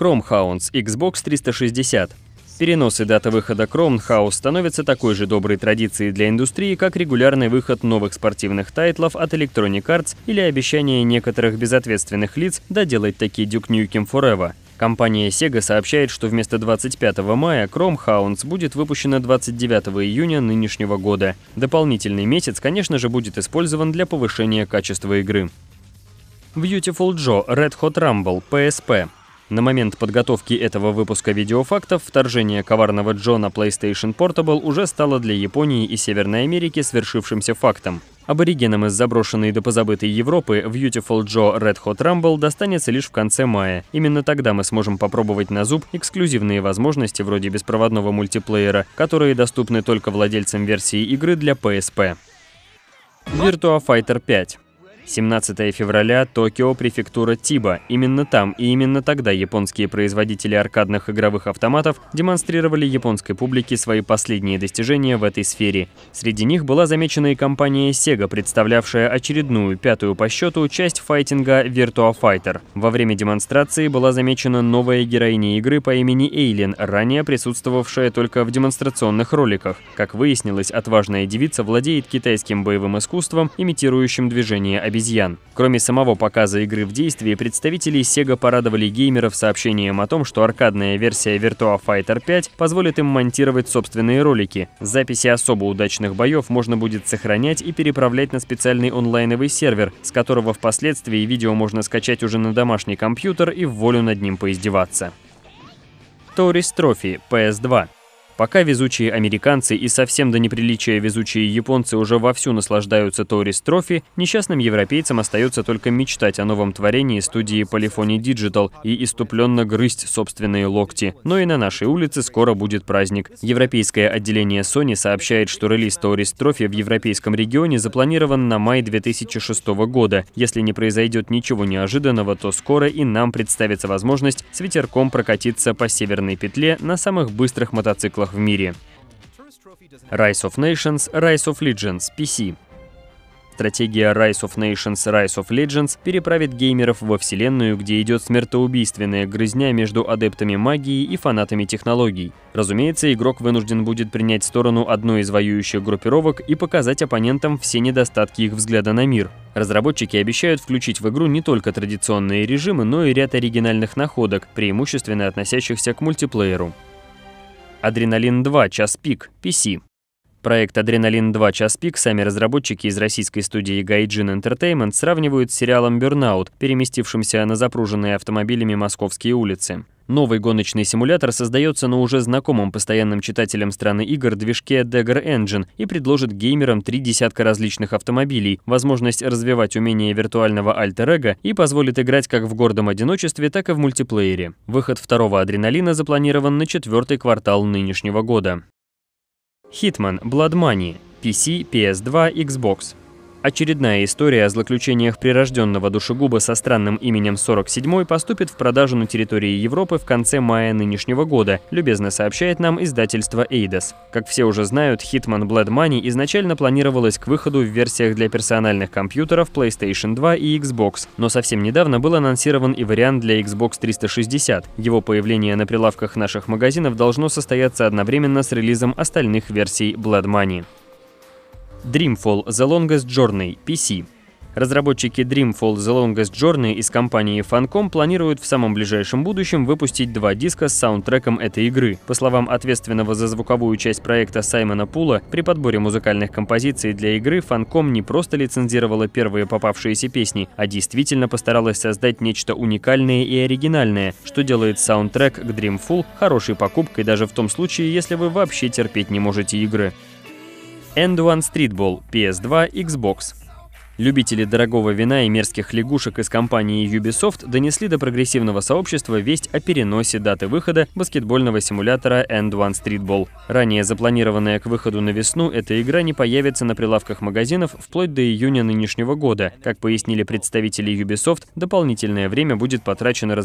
Chrome Hounds Xbox 360. Перенос и дата выхода Chrome House становятся такой же доброй традицией для индустрии, как регулярный выход новых спортивных тайтлов от Electronic Arts или обещание некоторых безответственных лиц доделать такие Duke Nukem Forever. Компания Sega сообщает, что вместо 25 мая Chrome Hounds будет выпущена 29 июня нынешнего года. Дополнительный месяц, конечно же, будет использован для повышения качества игры. Beautiful Joe Red Hot Rumble PSP на момент подготовки этого выпуска видеофактов вторжение коварного Джона PlayStation Portable уже стало для Японии и Северной Америки свершившимся фактом. Аборигенам из заброшенной до позабытой Европы в Beautiful Joe Red Hot Rumble достанется лишь в конце мая. Именно тогда мы сможем попробовать на зуб эксклюзивные возможности вроде беспроводного мультиплеера, которые доступны только владельцам версии игры для PSP. Virtua Fighter 5 17 февраля – Токио, префектура Тиба. Именно там и именно тогда японские производители аркадных игровых автоматов демонстрировали японской публике свои последние достижения в этой сфере. Среди них была замечена и компания Sega, представлявшая очередную, пятую по счету, часть файтинга Virtua Fighter. Во время демонстрации была замечена новая героиня игры по имени Эйлин, ранее присутствовавшая только в демонстрационных роликах. Как выяснилось, отважная девица владеет китайским боевым искусством, имитирующим движение обезьян обезьян. Кроме самого показа игры в действии, представители Sega порадовали геймеров сообщением о том, что аркадная версия Virtua Fighter 5 позволит им монтировать собственные ролики. Записи особо удачных боев можно будет сохранять и переправлять на специальный онлайновый сервер, с которого впоследствии видео можно скачать уже на домашний компьютер и в волю над ним поиздеваться. Торис Трофи, PS2 Пока везучие американцы и совсем до неприличия везучие японцы уже вовсю наслаждаются Торис Трофи, несчастным европейцам остается только мечтать о новом творении студии Polyphony Digital и иступленно грызть собственные локти. Но и на нашей улице скоро будет праздник. Европейское отделение Sony сообщает, что релиз Торис Трофи в европейском регионе запланирован на май 2006 года. Если не произойдет ничего неожиданного, то скоро и нам представится возможность с ветерком прокатиться по северной петле на самых быстрых мотоциклах в мире. Rise of Nations, Rise of Legends, PC. Стратегия Rise of Nations, Rise of Legends переправит геймеров во вселенную, где идет смертоубийственная грызня между адептами магии и фанатами технологий. Разумеется, игрок вынужден будет принять сторону одной из воюющих группировок и показать оппонентам все недостатки их взгляда на мир. Разработчики обещают включить в игру не только традиционные режимы, но и ряд оригинальных находок, преимущественно относящихся к мультиплееру. Адреналин 2, час пик, PC. Проект «Адреналин-2. Час пик» сами разработчики из российской студии Gaijin Entertainment сравнивают с сериалом «Бернаут», переместившимся на запруженные автомобилями московские улицы. Новый гоночный симулятор создается на уже знакомом постоянным читателям страны игр движке Dagger Engine и предложит геймерам три десятка различных автомобилей, возможность развивать умение виртуального альтер и позволит играть как в гордом одиночестве, так и в мультиплеере. Выход второго адреналина запланирован на четвертый квартал нынешнего года. Hitman Blood Money, PC, PS2, Xbox. Очередная история о злоключениях прирожденного душегуба со странным именем 47 поступит в продажу на территории Европы в конце мая нынешнего года, любезно сообщает нам издательство Eidos. Как все уже знают, Hitman Blood Money изначально планировалась к выходу в версиях для персональных компьютеров PlayStation 2 и Xbox, но совсем недавно был анонсирован и вариант для Xbox 360. Его появление на прилавках наших магазинов должно состояться одновременно с релизом остальных версий Blood Money. Dreamfall The Longest Journey PC. Разработчики Dreamfall The Longest Journey из компании Funcom планируют в самом ближайшем будущем выпустить два диска с саундтреком этой игры. По словам ответственного за звуковую часть проекта Саймона Пула, при подборе музыкальных композиций для игры Funcom не просто лицензировала первые попавшиеся песни, а действительно постаралась создать нечто уникальное и оригинальное, что делает саундтрек к Dreamfall хорошей покупкой даже в том случае, если вы вообще терпеть не можете игры. End One Streetball PS2 Xbox. Любители дорогого вина и мерзких лягушек из компании Ubisoft донесли до прогрессивного сообщества весть о переносе даты выхода баскетбольного симулятора End One Streetball. Ранее запланированная к выходу на весну, эта игра не появится на прилавках магазинов вплоть до июня нынешнего года. Как пояснили представители Ubisoft, дополнительное время будет потрачено раз.